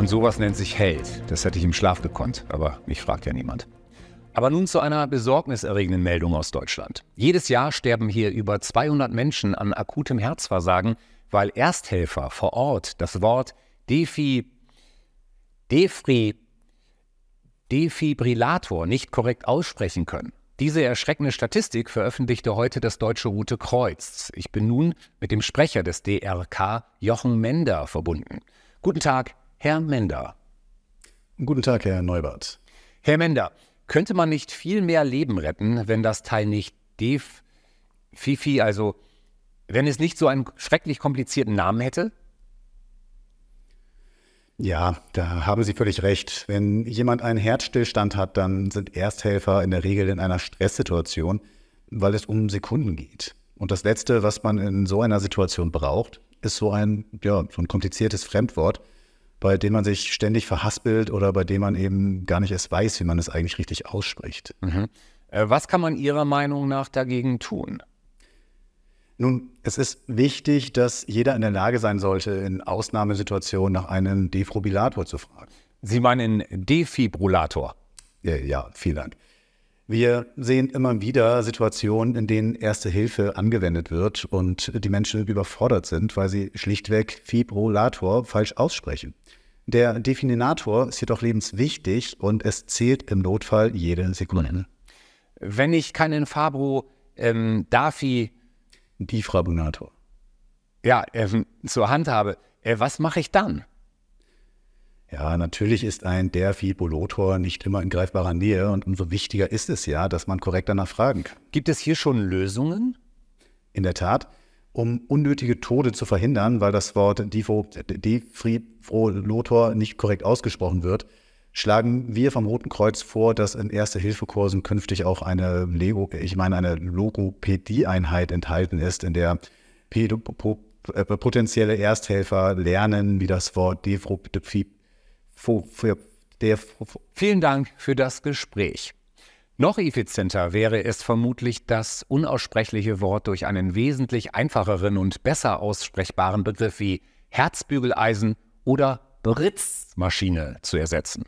Und sowas nennt sich Held. Das hätte ich im Schlaf gekonnt, aber mich fragt ja niemand. Aber nun zu einer besorgniserregenden Meldung aus Deutschland. Jedes Jahr sterben hier über 200 Menschen an akutem Herzversagen, weil Ersthelfer vor Ort das Wort Defi, Defri, Defibrillator nicht korrekt aussprechen können. Diese erschreckende Statistik veröffentlichte heute das Deutsche Rote Kreuz. Ich bin nun mit dem Sprecher des DRK, Jochen Mender, verbunden. Guten Tag, Herr Mender. Guten Tag, Herr Neubart. Herr Mender, könnte man nicht viel mehr Leben retten, wenn das Teil nicht Def, Fifi, also wenn es nicht so einen schrecklich komplizierten Namen hätte? Ja, da haben Sie völlig recht. Wenn jemand einen Herzstillstand hat, dann sind Ersthelfer in der Regel in einer Stresssituation, weil es um Sekunden geht. Und das Letzte, was man in so einer Situation braucht, ist so ein, ja, so ein kompliziertes Fremdwort, bei dem man sich ständig verhaspelt oder bei dem man eben gar nicht erst weiß, wie man es eigentlich richtig ausspricht. Mhm. Äh, was kann man Ihrer Meinung nach dagegen tun? Nun, es ist wichtig, dass jeder in der Lage sein sollte, in Ausnahmesituationen nach einem Defibrillator zu fragen. Sie meinen Defibrillator? Ja, ja, vielen Dank. Wir sehen immer wieder Situationen, in denen Erste Hilfe angewendet wird und die Menschen überfordert sind, weil sie schlichtweg Fibrillator falsch aussprechen. Der Defininator ist jedoch lebenswichtig und es zählt im Notfall jede Sekunde. Wenn ich keinen Fabro ähm, Dafi Difrabunator ja, ähm, zur Hand habe, äh, was mache ich dann? Ja, natürlich ist ein Defibrillator nicht immer in greifbarer Nähe und umso wichtiger ist es ja, dass man korrekt danach fragen kann. Gibt es hier schon Lösungen? In der Tat, um unnötige Tode zu verhindern, weil das Wort Defibrillator nicht korrekt ausgesprochen wird, schlagen wir vom Roten Kreuz vor, dass in Erste-Hilfe-Kursen künftig auch eine Lego, ich meine eine Logopädie-Einheit enthalten ist, in der äh, potenzielle Ersthelfer lernen, wie das Wort Defibrillator Vielen Dank für das Gespräch. Noch effizienter wäre es vermutlich, das unaussprechliche Wort durch einen wesentlich einfacheren und besser aussprechbaren Begriff wie Herzbügeleisen oder Britzmaschine zu ersetzen.